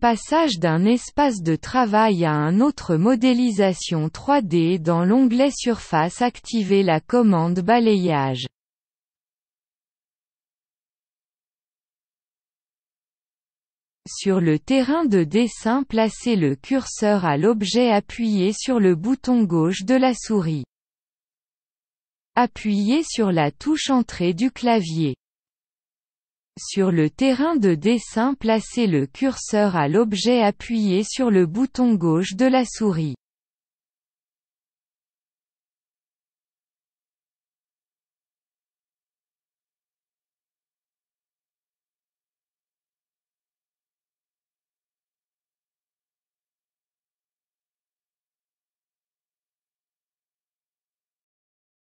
Passage d'un espace de travail à un autre modélisation 3D dans l'onglet Surface activez la commande balayage. Sur le terrain de dessin placez le curseur à l'objet appuyé sur le bouton gauche de la souris. Appuyez sur la touche entrée du clavier. Sur le terrain de dessin placez le curseur à l'objet appuyé sur le bouton gauche de la souris.